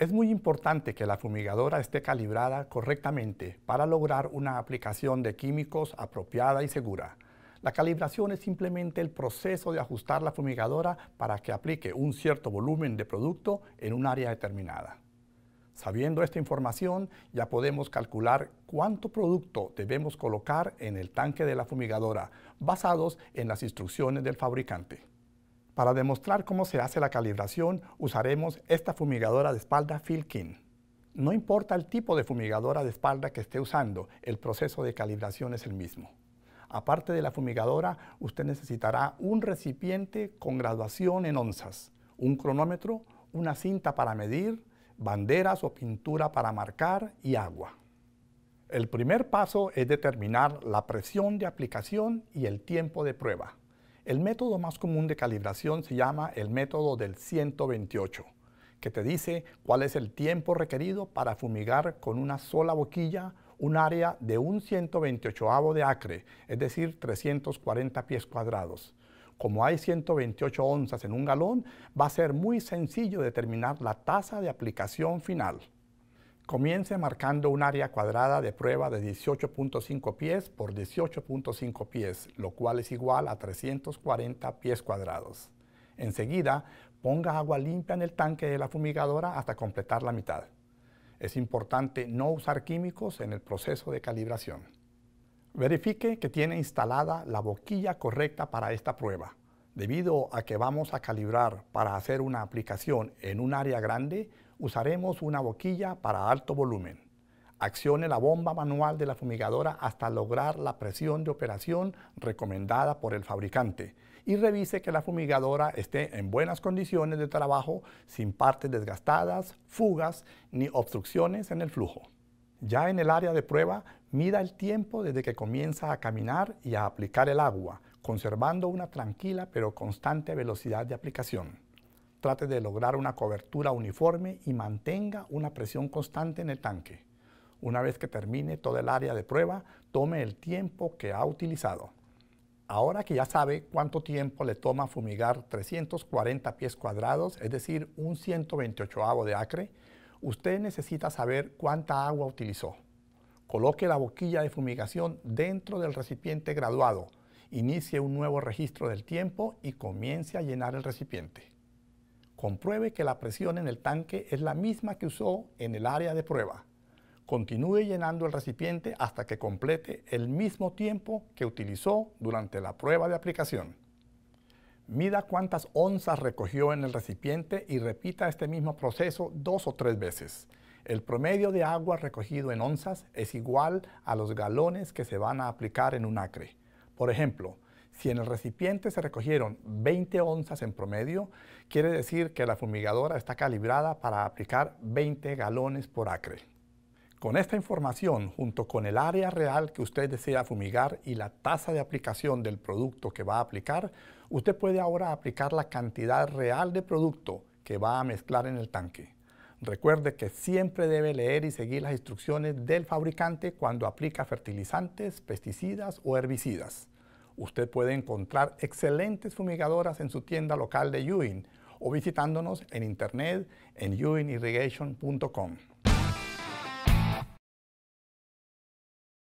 Es muy importante que la fumigadora esté calibrada correctamente para lograr una aplicación de químicos apropiada y segura. La calibración es simplemente el proceso de ajustar la fumigadora para que aplique un cierto volumen de producto en un área determinada. Sabiendo esta información, ya podemos calcular cuánto producto debemos colocar en el tanque de la fumigadora, basados en las instrucciones del fabricante. Para demostrar cómo se hace la calibración, usaremos esta fumigadora de espalda Filkin. No importa el tipo de fumigadora de espalda que esté usando, el proceso de calibración es el mismo. Aparte de la fumigadora, usted necesitará un recipiente con graduación en onzas, un cronómetro, una cinta para medir, banderas o pintura para marcar y agua. El primer paso es determinar la presión de aplicación y el tiempo de prueba. El método más común de calibración se llama el método del 128, que te dice cuál es el tiempo requerido para fumigar con una sola boquilla un área de un 128avo de acre, es decir, 340 pies cuadrados. Como hay 128 onzas en un galón, va a ser muy sencillo determinar la tasa de aplicación final. Comience marcando un área cuadrada de prueba de 18.5 pies por 18.5 pies, lo cual es igual a 340 pies cuadrados. Enseguida, ponga agua limpia en el tanque de la fumigadora hasta completar la mitad. Es importante no usar químicos en el proceso de calibración. Verifique que tiene instalada la boquilla correcta para esta prueba. Debido a que vamos a calibrar para hacer una aplicación en un área grande, usaremos una boquilla para alto volumen. Accione la bomba manual de la fumigadora hasta lograr la presión de operación recomendada por el fabricante y revise que la fumigadora esté en buenas condiciones de trabajo sin partes desgastadas, fugas ni obstrucciones en el flujo. Ya en el área de prueba, mida el tiempo desde que comienza a caminar y a aplicar el agua conservando una tranquila pero constante velocidad de aplicación. Trate de lograr una cobertura uniforme y mantenga una presión constante en el tanque. Una vez que termine todo el área de prueba, tome el tiempo que ha utilizado. Ahora que ya sabe cuánto tiempo le toma fumigar 340 pies cuadrados, es decir, un 128avo de acre, usted necesita saber cuánta agua utilizó. Coloque la boquilla de fumigación dentro del recipiente graduado, Inicie un nuevo registro del tiempo y comience a llenar el recipiente. Compruebe que la presión en el tanque es la misma que usó en el área de prueba. Continúe llenando el recipiente hasta que complete el mismo tiempo que utilizó durante la prueba de aplicación. Mida cuántas onzas recogió en el recipiente y repita este mismo proceso dos o tres veces. El promedio de agua recogido en onzas es igual a los galones que se van a aplicar en un acre. Por ejemplo, si en el recipiente se recogieron 20 onzas en promedio, quiere decir que la fumigadora está calibrada para aplicar 20 galones por acre. Con esta información, junto con el área real que usted desea fumigar y la tasa de aplicación del producto que va a aplicar, usted puede ahora aplicar la cantidad real de producto que va a mezclar en el tanque. Recuerde que siempre debe leer y seguir las instrucciones del fabricante cuando aplica fertilizantes, pesticidas o herbicidas. Usted puede encontrar excelentes fumigadoras en su tienda local de Ewing o visitándonos en internet en ewingirrigation.com.